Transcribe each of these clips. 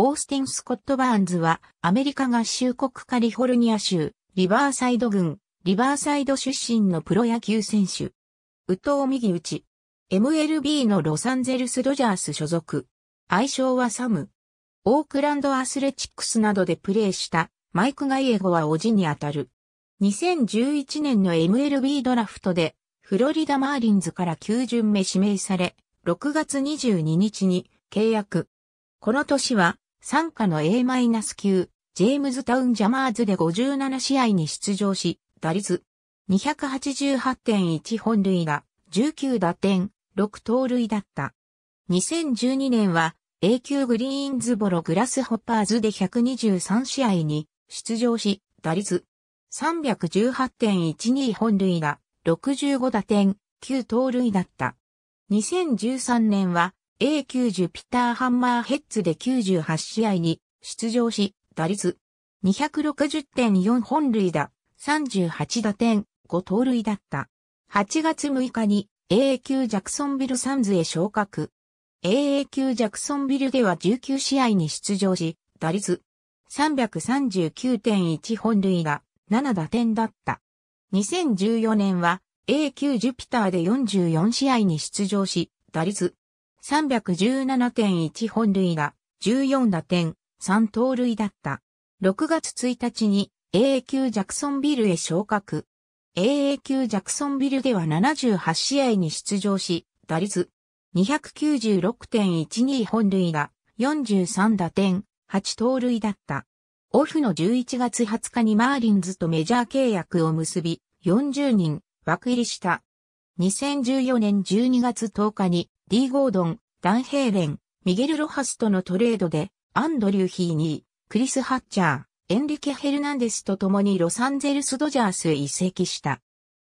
オースティン・スコット・バーンズは、アメリカ合衆国カリフォルニア州、リバーサイド郡、リバーサイド出身のプロ野球選手。宇藤右打ち。MLB のロサンゼルス・ドジャース所属。愛称はサム。オークランド・アスレチックスなどでプレーしたマイク・ガイエゴはおじにあたる。2011年の MLB ドラフトで、フロリダ・マーリンズから9巡目指名され、6月22日に契約。この年は参加の A-9、ジェームズタウンジャマーズで57試合に出場し、打率288.1本塁打、19打点、6盗塁だった。2012年は A 級グリーンズボログラスホッパーズで123試合に出場し、打率318.12本塁打、65打点、9盗塁だった。2013年は A9 ジュピターハンマーヘッズで98試合に出場し、打率260.4本塁打、38打点、5盗塁だった。8月6日に a 9級ジャクソンビルサンズへ昇格。AA 級ジャクソンビルでは19試合に出場し、打率339.1本塁打、7打点だった。2014年は A 9ジュピターで44試合に出場し、打率317.1本塁打、14打点、3盗塁だった。6月1日に AA 級ジャクソンビルへ昇格。AA 級ジャクソンビルでは78試合に出場し、打率296.12本塁打、43打点、8盗塁だった。オフの11月20日にマーリンズとメジャー契約を結び、40人枠入りした。2014年12月10日にディー・ゴードン、ダン・ヘーレン、ミゲル・ロハスとのトレードで、アンドリュー・ヒーニー、クリス・ハッチャー、エンリケ・ヘルナンデスと共にロサンゼルス・ドジャースへ移籍した。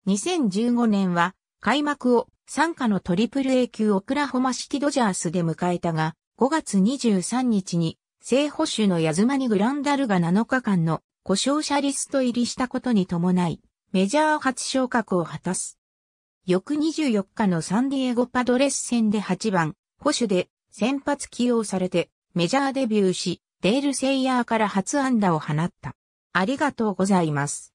2015年は、開幕を参加のトリプル A 級オクラホマシティ・ドジャースで迎えたが、5月23日に、正捕手のヤズマニ・グランダルが7日間の故障者リスト入りしたことに伴い、メジャー初昇格を果たす。翌24日のサンディエゴパドレス戦で8番、保守で先発起用されてメジャーデビューし、デール・セイヤーから初安打を放った。ありがとうございます。